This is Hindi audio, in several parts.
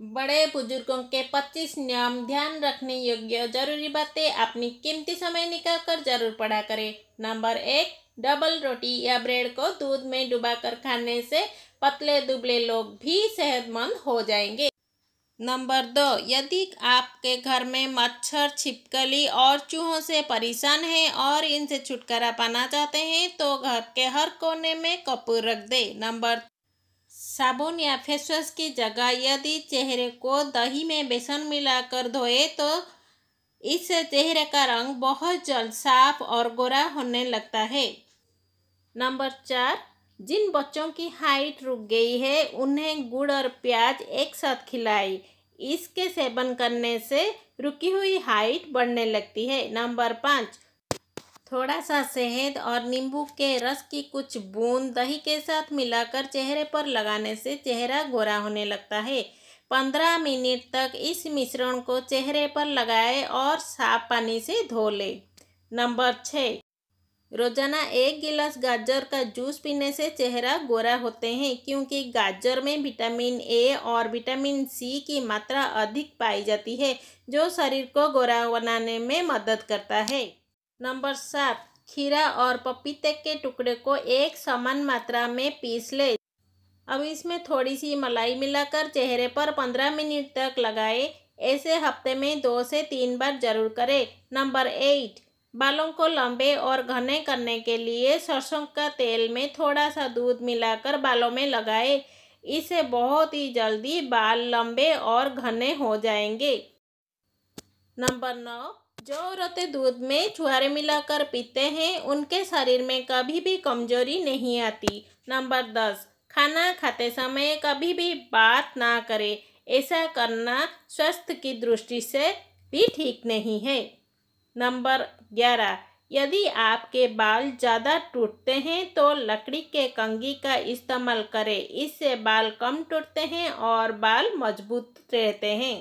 बड़े बुजुर्गों के 25 नियम ध्यान रखने योग्य जरूरी बातें अपनी कीमती समय निकाल कर जरूर पढ़ा करें नंबर एक डबल रोटी या ब्रेड को दूध में डुबाकर खाने से पतले दुबले लोग भी सेहतमंद हो जाएंगे नंबर दो यदि आपके घर में मच्छर छिपकली और चूहों से परेशान हैं और इनसे छुटकारा पाना चाहते हैं तो घर के हर कोने में कपूर रख दे नंबर साबुन या वॉश की जगह यदि चेहरे को दही में बेसन मिलाकर धोए तो इससे चेहरे का रंग बहुत जल्द साफ और गोरा होने लगता है नंबर चार जिन बच्चों की हाइट रुक गई है उन्हें गुड़ और प्याज एक साथ खिलाई इसके सेवन करने से रुकी हुई हाइट बढ़ने लगती है नंबर पाँच थोड़ा सा शहद और नींबू के रस की कुछ बूंद दही के साथ मिलाकर चेहरे पर लगाने से चेहरा गोरा होने लगता है पंद्रह मिनट तक इस मिश्रण को चेहरे पर लगाए और साफ पानी से धो लें नंबर छः रोजाना एक गिलास गाजर का जूस पीने से चेहरा गोरा होते हैं क्योंकि गाजर में विटामिन ए और विटामिन सी की मात्रा अधिक पाई जाती है जो शरीर को गोरा बनाने में मदद करता है नंबर सात खीरा और पपीते के टुकड़े को एक समान मात्रा में पीस ले अब इसमें थोड़ी सी मलाई मिलाकर चेहरे पर पंद्रह मिनट तक लगाए ऐसे हफ्ते में दो से तीन बार जरूर करें नंबर एट बालों को लंबे और घने करने के लिए सरसों का तेल में थोड़ा सा दूध मिलाकर बालों में लगाए इससे बहुत ही जल्दी बाल लंबे और घने हो जाएंगे नंबर नौ जो औरतें दूध में छुहारे मिलाकर पीते हैं उनके शरीर में कभी भी कमजोरी नहीं आती नंबर दस खाना खाते समय कभी भी बात ना करें ऐसा करना स्वास्थ्य की दृष्टि से भी ठीक नहीं है नंबर ग्यारह यदि आपके बाल ज़्यादा टूटते हैं तो लकड़ी के कंगी का इस्तेमाल करें इससे बाल कम टूटते हैं और बाल मजबूत रहते हैं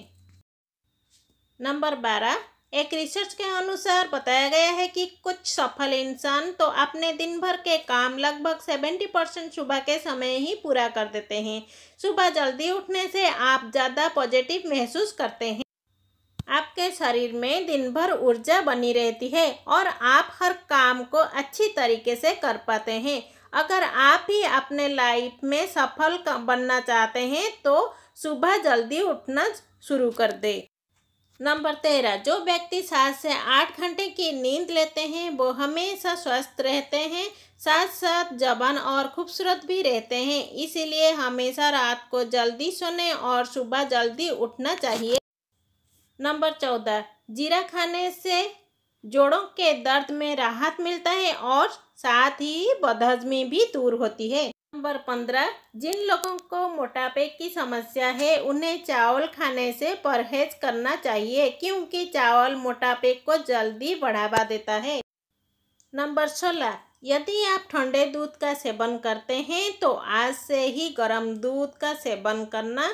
नंबर बारह एक रिसर्च के अनुसार बताया गया है कि कुछ सफल इंसान तो अपने दिन भर के काम लगभग सेवेंटी परसेंट सुबह के समय ही पूरा कर देते हैं सुबह जल्दी उठने से आप ज़्यादा पॉजिटिव महसूस करते हैं आपके शरीर में दिन भर ऊर्जा बनी रहती है और आप हर काम को अच्छी तरीके से कर पाते हैं अगर आप ही अपने लाइफ में सफल बनना चाहते हैं तो सुबह जल्दी उठना शुरू कर दें नंबर तेरह जो व्यक्ति सात से आठ घंटे की नींद लेते हैं वो हमेशा स्वस्थ रहते हैं साथ साथ जवान और खूबसूरत भी रहते हैं इसीलिए हमेशा रात को जल्दी सोने और सुबह जल्दी उठना चाहिए नंबर चौदह जीरा खाने से जोड़ों के दर्द में राहत मिलता है और साथ ही बदहजमी भी दूर होती है नंबर पंद्रह जिन लोगों को मोटापे की समस्या है उन्हें चावल खाने से परहेज करना चाहिए क्योंकि चावल मोटापे को जल्दी बढ़ावा देता है नंबर सोलह यदि आप ठंडे दूध का सेवन करते हैं तो आज से ही गर्म दूध का सेवन करना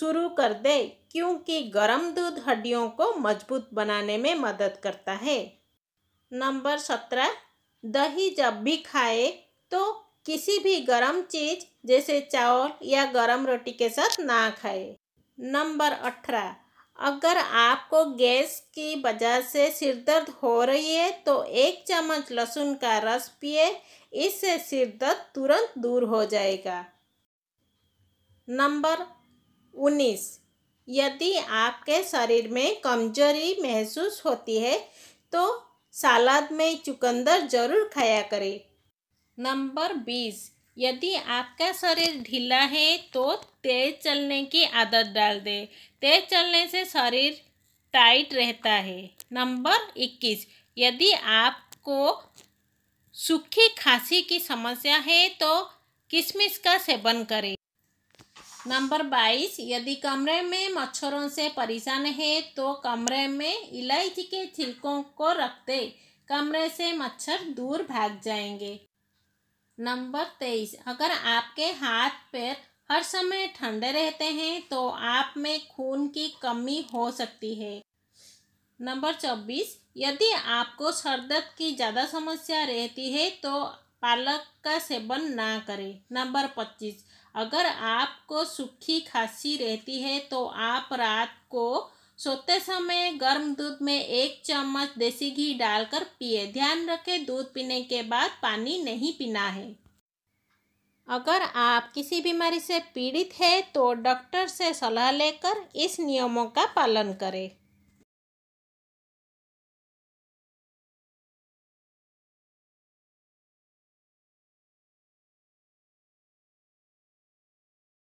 शुरू कर दे क्योंकि गर्म दूध हड्डियों को मजबूत बनाने में मदद करता है नंबर सत्रह दही जब भी खाए तो किसी भी गरम चीज जैसे चावल या गरम रोटी के साथ ना खाएं नंबर अठारह अगर आपको गैस की वजह से सिर दर्द हो रही है तो एक चम्मच लहसुन का रस पिए इससे सिर दर्द तुरंत दूर हो जाएगा नंबर उन्नीस यदि आपके शरीर में कमजोरी महसूस होती है तो सलाद में चुकंदर जरूर खाया करें नंबर बीस यदि आपका शरीर ढीला है तो तेज चलने की आदत डाल दे तेज चलने से शरीर टाइट रहता है नंबर इक्कीस यदि आपको सूखी खांसी की समस्या है तो किशमिश का सेवन करें नंबर बाईस यदि कमरे में मच्छरों से परेशान है तो कमरे में इलायची के छिलकों को रख दे कमरे से मच्छर दूर भाग जाएंगे नंबर तेईस अगर आपके हाथ पैर हर समय ठंडे रहते हैं तो आप में खून की कमी हो सकती है नंबर चौबीस यदि आपको सर दर्द की ज़्यादा समस्या रहती है तो पालक का सेवन ना करें नंबर पच्चीस अगर आपको सूखी खांसी रहती है तो आप रात को सोते समय गर्म दूध में एक चम्मच देसी घी डालकर पिए ध्यान रखें दूध पीने के बाद पानी नहीं पीना है अगर आप किसी बीमारी से पीड़ित है तो डॉक्टर से सलाह लेकर इस नियमों का पालन करें